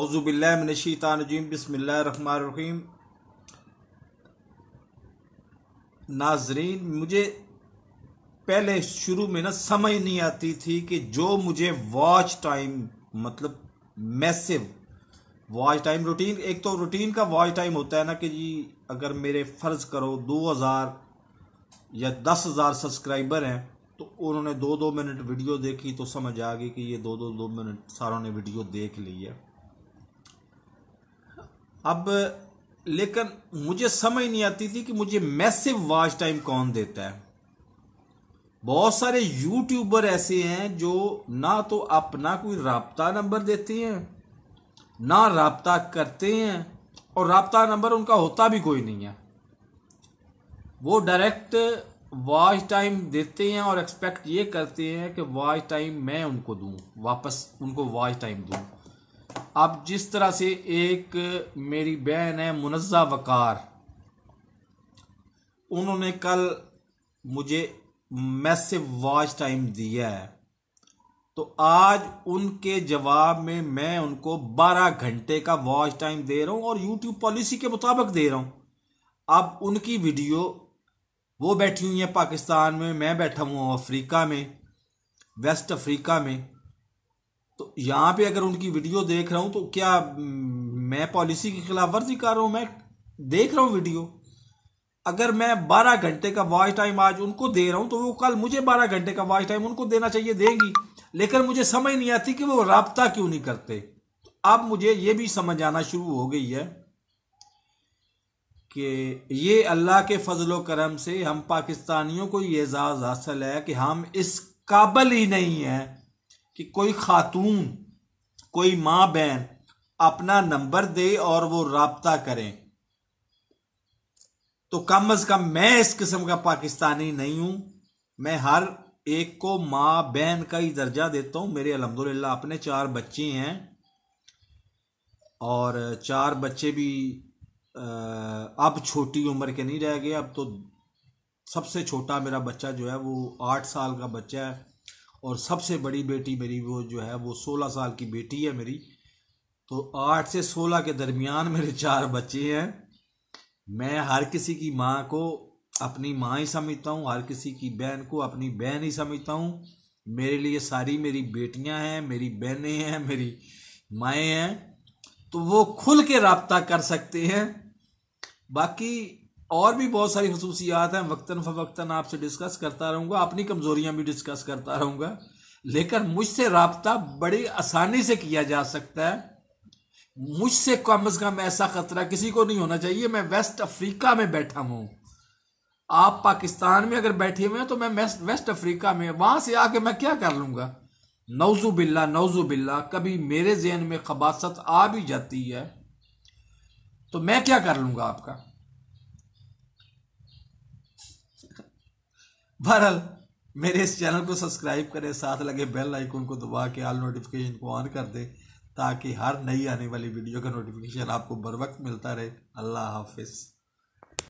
अवज़ुबिल्लिनशीतानजीम बसमीम नाजरीन मुझे पहले शुरू में ना समझ नहीं आती थी कि जो मुझे वॉच टाइम मतलब मैसिव वॉच टाइम रूटीन एक तो रूटीन का वॉच टाइम होता है ना कि जी अगर मेरे फ़र्ज़ करो दो हज़ार या दस हज़ार सब्सक्राइबर हैं तो उन्होंने दो दो मिनट वीडियो देखी तो समझ आ गई कि ये दो दो दो मिनट सारों ने वीडियो देख ली है अब लेकिन मुझे समझ नहीं आती थी कि मुझे मैसिव वॉच टाइम कौन देता है बहुत सारे यूट्यूबर ऐसे हैं जो ना तो अपना कोई रबता नंबर देते हैं ना रबता करते हैं और रबता नंबर उनका होता भी कोई नहीं है वो डायरेक्ट वॉच टाइम देते हैं और एक्सपेक्ट ये करते हैं कि वॉच टाइम मैं उनको दूं वापस उनको वॉच टाइम दूं अब जिस तरह से एक मेरी बहन है मुनज़ा वकार उन्होंने कल मुझे मैसेव वॉच टाइम दिया है तो आज उनके जवाब में मैं उनको 12 घंटे का वॉच टाइम दे रहा हूं और यूट्यूब पॉलिसी के मुताबिक दे रहा हूं अब उनकी वीडियो वो बैठी हुई है पाकिस्तान में मैं बैठा हुआ अफ्रीका में वेस्ट अफ्रीका में तो यहां पे अगर उनकी वीडियो देख रहा हूं तो क्या हम्म, मैं पॉलिसी के खिलाफ वर्जी कर रहा हूं मैं देख रहा हूं वीडियो अगर मैं 12 घंटे का वॉच टाइम आज उनको दे रहा हूं तो वो कल मुझे 12 घंटे का वॉच टाइम उनको देना चाहिए देंगी लेकिन मुझे समझ नहीं आती कि वो रबता क्यों नहीं करते तो अब मुझे ये भी समझ आना शुरू हो गई है कि ये अल्लाह के फजल करम से हम पाकिस्तानियों को ये एजाज़ हासिल है कि हम इस काबल ही नहीं हैं कि कोई खातून कोई माँ बहन अपना नंबर दे और वो रबता करें तो कम अज कम मैं इस किस्म का पाकिस्तानी नहीं हूं मैं हर एक को माँ बहन का ही दर्जा देता हूं मेरे अलहमदुल्ला अपने चार बच्चे हैं और चार बच्चे भी अब छोटी उम्र के नहीं रह गए अब तो सबसे छोटा मेरा बच्चा जो है वो आठ साल का बच्चा है और सबसे बड़ी बेटी मेरी वो जो है वो सोलह साल की बेटी है मेरी तो आठ से सोलह के दरमियान मेरे चार बच्चे हैं मैं हर किसी की माँ को अपनी माँ ही समझता हूँ हर किसी की बहन को अपनी बहन ही समझता हूँ मेरे लिए सारी मेरी बेटियाँ हैं मेरी बहनें हैं मेरी माएँ हैं तो वो खुल के रबता कर सकते हैं बाकी और भी बहुत सारी खसूसियात हैं वक्ता फ़वक्ता आपसे डिस्कस करता रहूँगा अपनी कमज़ोरियाँ भी डिस्कस करता रहूँगा लेकिन मुझसे रबता बड़ी आसानी से किया जा सकता है मुझसे कम अज़ कम ऐसा ख़तरा किसी को नहीं होना चाहिए मैं वेस्ट अफ्रीका में बैठा हूँ आप पाकिस्तान में अगर बैठे हुए हैं तो मैं वेस्ट अफ्रीका में वहाँ से आके मैं क्या कर लूँगा नवजू बिल्ला नवजू बिल्ला कभी मेरे जहन में खबासत आ भी जाती है तो मैं क्या कर लूँगा आपका बहरहाल मेरे इस चैनल को सब्सक्राइब करें साथ लगे बेल आइकन को दबा के आल नोटिफिकेशन को ऑन कर दें ताकि हर नई आने वाली वीडियो का नोटिफिकेशन आपको बर वक्त मिलता रहे अल्लाह हाफिज़